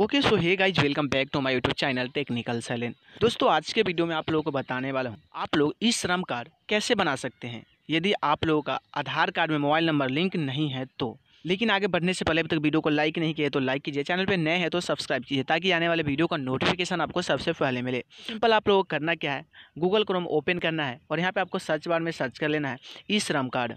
okay so hey guys welcome back to my YouTube channel technical सैलेन दोस्तों आज के वीडियो में आप लोगों को बताने वाला हूँ आप लोग ई श्रम कार्ड कैसे बना सकते हैं यदि आप लोगों का आधार कार्ड में मोबाइल नंबर लिंक नहीं है तो लेकिन आगे बढ़ने से पहले अभी तक वीडियो को लाइक नहीं किया तो लाइक कीजिए चैनल पर नए हैं तो सब्सक्राइब कीजिए ताकि आने वाले वीडियो का नोटिफिकेशन आपको सबसे पहले मिले सिंपल आप लोगों को करना क्या है गूगल क्रोम ओपन करना है और यहाँ पर आपको सर्च बार में सर्च कर लेना है ई श्रम कार्ड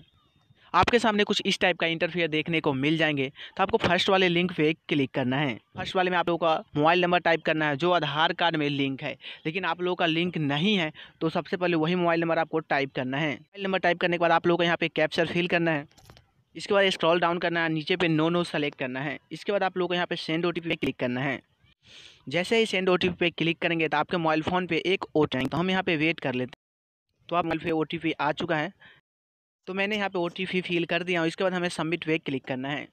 आपके सामने कुछ इस टाइप का इंटरफेयर देखने को मिल जाएंगे तो आपको फर्स्ट वाले लिंक पे क्लिक करना है फर्स्ट वाले में आप लोगों का मोबाइल नंबर टाइप करना है जो आधार कार्ड में लिंक है लेकिन आप लोगों का लिंक नहीं है तो सबसे पहले वही मोबाइल नंबर आपको टाइप करना है मोबाइल नंबर टाइप करने के बाद आप लोगों को यहाँ पे कैप्चर फिल करना है इसके बाद स्क्रॉल डाउन करना है नीचे पे नो नो सेलेक्ट करना है इसके बाद आप लोगों को यहाँ पे सेंड ओ पे क्लिक करना है जैसे ही सेंड ओ पे क्लिक करेंगे तो आपके मोबाइल फ़ोन पे एक ओ तो हम यहाँ पे वेट कर लेते हैं तो आप मोबाइल पे ओ आ चुका है तो मैंने यहाँ पे ओ फिल कर दिया हूँ इसके बाद हमें सबमिट वे क्लिक करना है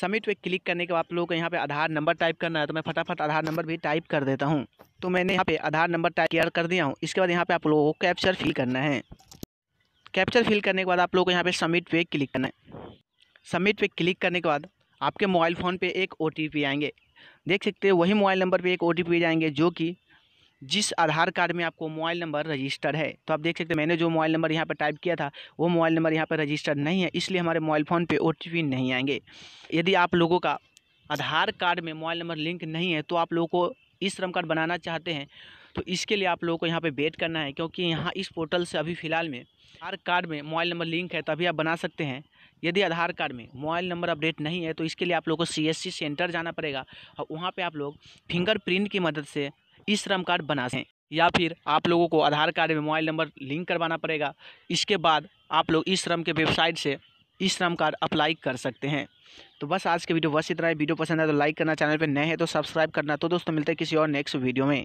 सबमिट वे क्लिक करने के बाद आप लोगों को यहाँ पे आधार नंबर टाइप करना है तो मैं फटाफट आधार नंबर भी टाइप कर देता हूँ तो मैंने यहाँ पे आधार नंबर टाइप क्लियर कर दिया हूँ इसके बाद यहाँ पे आप लोगों को कैप्चर फिल करना है कैप्चर फिल करने के बाद आप लोगों को यहाँ पे सबमिट वे क्लिक करना है सबमिट पे क्लिक करने के बाद आपके मोबाइल फ़ोन पर एक ओ आएंगे देख सकते हैं वही मोबाइल नंबर पर एक ओ टी जाएंगे जो कि जिस आधार कार्ड में आपको मोबाइल नंबर रजिस्टर है तो आप देख सकते हैं मैंने जो मोबाइल नंबर यहाँ पर टाइप किया था वो मोबाइल नंबर यहाँ पर रजिस्टर नहीं है इसलिए हमारे मोबाइल फ़ोन पे ओ नहीं आएंगे यदि आप लोगों का आधार कार्ड में मोबाइल नंबर लिंक नहीं है तो आप लोगों को ई श्रम कार्ड बनाना चाहते हैं तो इसके लिए आप लोगों को यहाँ पर वेट करना है क्योंकि यहाँ इस पोर्टल से अभी फ़िलहाल में आधार कार्ड में मोबाइल नंबर लिंक है तो अभी आप बना सकते हैं यदि आधार कार्ड में मोबाइल नंबर अपडेट नहीं है तो इसके लिए आप लोगों को सीएससी सेंटर जाना पड़ेगा और वहाँ पे आप लोग फिंगरप्रिंट की मदद से ई श्रम कार्ड बना सकें या फिर आप लोगों को आधार कार्ड में मोबाइल नंबर लिंक करवाना पड़ेगा इसके बाद आप लोग ई श्रम के वेबसाइट से ई श्रम कार्ड अप्लाई कर सकते हैं तो बस आज के वीडियो बस इतना है वीडियो पसंद है तो लाइक करना चैनल पर नए हैं तो सब्सक्राइब करना तो दोस्तों मिलते हैं किसी और नेक्स्ट वीडियो में